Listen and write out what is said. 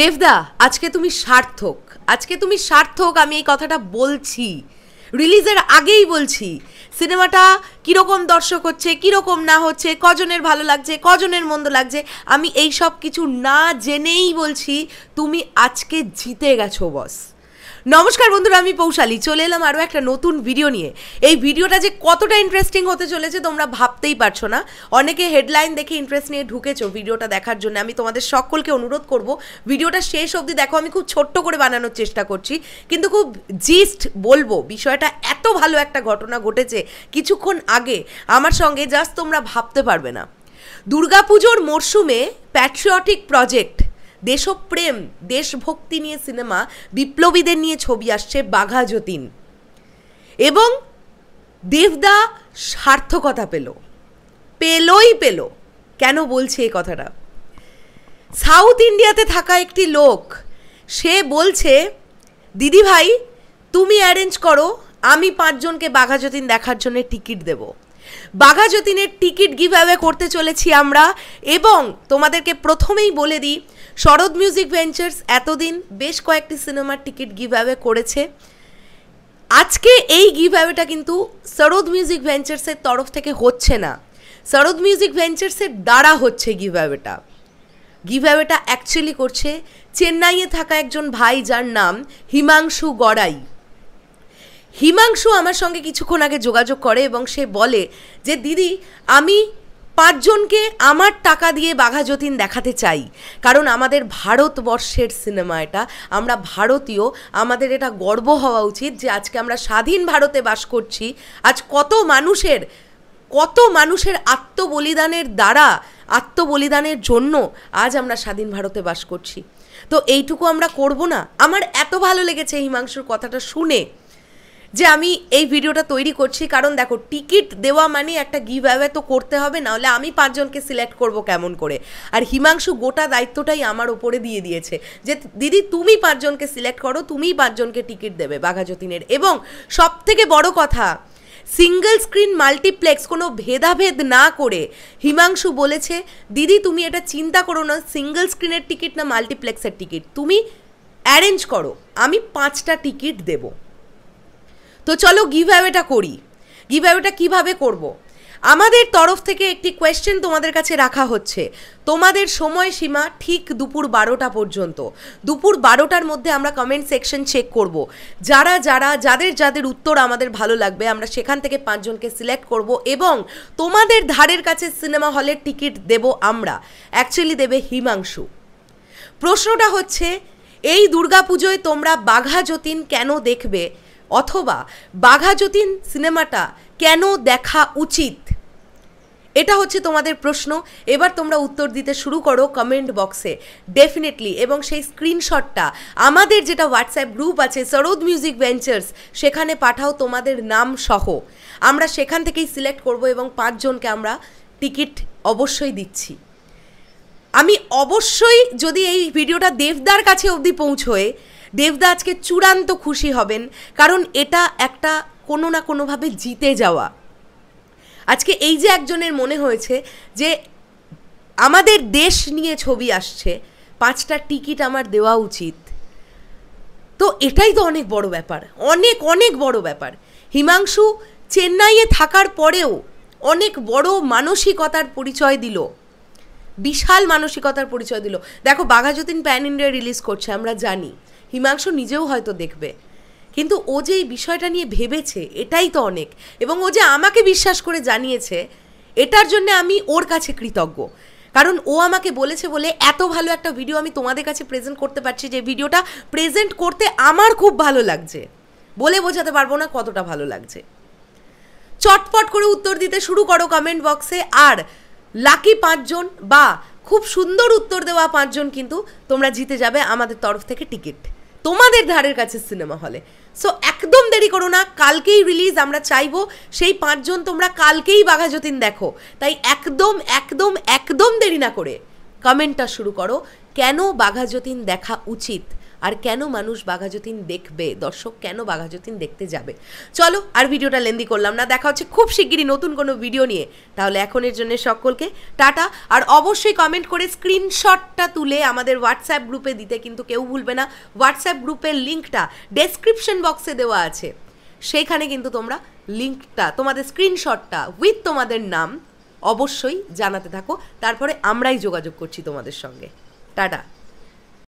দেবদা আজকে তুমি সার্থক আজকে তুমি সার্থক আমি এই কথাটা বলছি রিলিজের আগেই বলছি সিনেমাটা কীরকম দর্শক হচ্ছে কীরকম না হচ্ছে কজনের ভালো লাগছে কজনের মন্দ লাগছে আমি এই সব কিছু না জেনেই বলছি তুমি আজকে জিতে গেছো বস নমস্কার বন্ধুরা আমি পৌশালী চলে এলাম আরও একটা নতুন ভিডিও নিয়ে এই ভিডিওটা যে কতটা ইন্টারেস্টিং হতে চলেছে তোমরা ভাবতেই পারছো না অনেকে হেডলাইন দেখে ইন্টারেস্ট নিয়ে ঢুকেছো ভিডিওটা দেখার জন্য আমি তোমাদের সকলকে অনুরোধ করব ভিডিওটা শেষ অবধি দেখো আমি খুব ছোট্ট করে বানানোর চেষ্টা করছি কিন্তু খুব জিস্ট বলবো বিষয়টা এত ভালো একটা ঘটনা ঘটেছে কিছুক্ষণ আগে আমার সঙ্গে জাস্ট তোমরা ভাবতে পারবে না দুর্গাপুজোর মরশুমে প্যাট্রিয়টিক প্রজেক্ট দেশপ্রেম দেশভক্তি নিয়ে সিনেমা বিপ্লবীদের নিয়ে ছবি আসছে বাঘা যতীন এবং দেবদা সার্থকতা পেল পেলই পেল কেন বলছে এই কথাটা সাউথ ইন্ডিয়াতে থাকা একটি লোক সে বলছে দিদি ভাই তুমি অ্যারেঞ্জ করো আমি পাঁচজনকে বাঘা যতীন দেখার জন্য টিকিট দেবো বাঘা যতীনের টিকিট গিভ অ্যাওয়ে করতে চলেছি আমরা এবং তোমাদেরকে প্রথমেই বলে দিই শরৎ মিউজিক ভেঞ্চার্স এতদিন বেশ কয়েকটি সিনেমার টিকিট গিভ অ্যাওয়ে করেছে আজকে এই গিভ অ্যাওয়েটা কিন্তু শরৎ মিউজিক ভেঞ্চার্সের তরফ থেকে হচ্ছে না শরৎ মিউজিক ভেঞ্চার্সের দ্বারা হচ্ছে গিভ অ্যাওয়েটা গিভ অ্যাওয়েটা অ্যাকচুয়ালি করছে চেন্নাইয়ে থাকা একজন ভাই যার নাম হিমাংশু গড়াই হিমাংশু আমার সঙ্গে কিছুক্ষণ আগে যোগাযোগ করে এবং সে বলে যে দিদি আমি পাঁচজনকে আমার টাকা দিয়ে বাঘা যতীন দেখাতে চাই কারণ আমাদের ভারতবর্ষের সিনেমা এটা আমরা ভারতীয় আমাদের এটা গর্ব হওয়া উচিত যে আজকে আমরা স্বাধীন ভারতে বাস করছি আজ কত মানুষের কত মানুষের আত্মবলিদানের দ্বারা আত্মবলিদানের জন্য আজ আমরা স্বাধীন ভারতে বাস করছি তো এইটুকু আমরা করব না আমার এত ভালো লেগেছে হিমাংশুর কথাটা শুনে যে আমি এই ভিডিওটা তৈরি করছি কারণ দেখো টিকিট দেওয়া মানে একটা গিভ অ্যাওয়ে তো করতে হবে নাহলে আমি পাঁচজনকে সিলেক্ট করব কেমন করে আর হিমাংশু গোটা দায়িত্বটাই আমার ওপরে দিয়ে দিয়েছে যে দিদি তুমি পাঁচজনকে সিলেক্ট করো তুমিই পাঁচজনকে টিকিট দেবে বাঘা যতীনের এবং সব থেকে বড় কথা সিঙ্গল স্ক্রিন মাল্টিপ্লেক্স কোনো ভেদাভেদ না করে হিমাংশু বলেছে দিদি তুমি এটা চিন্তা করো না সিঙ্গেল স্ক্রিনের টিকিট না মাল্টিপ্লেক্সের টিকিট তুমি অ্যারেঞ্জ করো আমি পাঁচটা টিকিট দেবো তো চলো গিভ অ্যাওয়েটা করি গিভ অ্যাওয়েটা কীভাবে করবো আমাদের তরফ থেকে একটি কোয়েশ্চেন তোমাদের কাছে রাখা হচ্ছে তোমাদের সময়সীমা ঠিক দুপুর বারোটা পর্যন্ত দুপুর বারোটার মধ্যে আমরা কমেন্ট সেকশন চেক করব যারা যারা যাদের যাদের উত্তর আমাদের ভালো লাগবে আমরা সেখান থেকে পাঁচজনকে সিলেক্ট করব এবং তোমাদের ধারের কাছে সিনেমা হলের টিকিট দেব আমরা অ্যাকচুয়ালি দেবে হিমাংশু প্রশ্নটা হচ্ছে এই দুর্গাপুজোয় তোমরা বাঘা যতীন কেন দেখবে অথবা বাঘা যতীন সিনেমাটা কেন দেখা উচিত এটা হচ্ছে তোমাদের প্রশ্ন এবার তোমরা উত্তর দিতে শুরু করো কমেন্ট বক্সে ডেফিনেটলি এবং সেই স্ক্রিনশটটা আমাদের যেটা হোয়াটসঅ্যাপ গ্রুপ আছে সরোদ মিউজিক ভেঞ্চার্স সেখানে পাঠাও তোমাদের নাম সহ আমরা সেখান থেকেই সিলেক্ট করব এবং পাঁচজনকে আমরা টিকিট অবশ্যই দিচ্ছি আমি অবশ্যই যদি এই ভিডিওটা দেবদার কাছে অবধি পৌঁছয়ে দেবদা আজকে চূড়ান্ত খুশি হবেন কারণ এটা একটা কোনো না কোনোভাবে জিতে যাওয়া আজকে এই যে একজনের মনে হয়েছে যে আমাদের দেশ নিয়ে ছবি আসছে পাঁচটা টিকিট আমার দেওয়া উচিত তো এটাই তো অনেক বড় ব্যাপার অনেক অনেক বড় ব্যাপার হিমাংশু চেন্নাইয়ে থাকার পরেও অনেক বড় মানসিকতার পরিচয় দিল বিশাল মানসিকতার পরিচয় দিল দেখো বাঘাযতীন প্যান ইন্ডিয়া রিলিজ করছে আমরা জানি হিমাংশু নিজেও হয়তো দেখবে কিন্তু ও যে এই বিষয়টা নিয়ে ভেবেছে এটাই তো অনেক এবং ও যে আমাকে বিশ্বাস করে জানিয়েছে এটার জন্য আমি ওর কাছে কৃতজ্ঞ কারণ ও আমাকে বলেছে বলে এত ভালো একটা ভিডিও আমি তোমাদের কাছে প্রেজেন্ট করতে পারছি যে ভিডিওটা প্রেজেন্ট করতে আমার খুব ভালো লাগছে বলে বোঝাতে পারবো না কতটা ভালো লাগছে চটপট করে উত্তর দিতে শুরু করো কমেন্ট বক্সে আর লাকি পাঁচজন বা খুব সুন্দর উত্তর দেওয়া পাঁচজন কিন্তু তোমরা জিতে যাবে আমাদের তরফ থেকে টিকিট তোমাদের ধারের কাছে সিনেমা হলে সো একদম দেরি করো না কালকেই রিলিজ আমরা চাইবো সেই পাঁচজন তোমরা কালকেই বাঘা যতীন দেখো তাই একদম একদম একদম দেরি না করে কমেন্টটা শুরু করো কেন বাঘা যতীন দেখা উচিত আর কেন মানুষ বাঘাযতীন দেখবে দর্শক কেন বাঘাযতীন দেখতে যাবে চলো আর ভিডিওটা লেন্দি করলাম না দেখা হচ্ছে খুব শিগগিরই নতুন কোনো ভিডিও নিয়ে তাহলে এখনের জন্য সকলকে টাটা আর অবশ্যই কমেন্ট করে স্ক্রিনশটটা তুলে আমাদের হোয়াটসঅ্যাপ গ্রুপে দিতে কিন্তু কেউ ভুলবে না হোয়াটসঅ্যাপ গ্রুপের লিঙ্কটা ডেসক্রিপশন বক্সে দেওয়া আছে সেইখানে কিন্তু তোমরা লিঙ্কটা তোমাদের স্ক্রিনশটটা উইথ তোমাদের নাম অবশ্যই জানাতে থাকো তারপরে আমরাই যোগাযোগ করছি তোমাদের সঙ্গে টাটা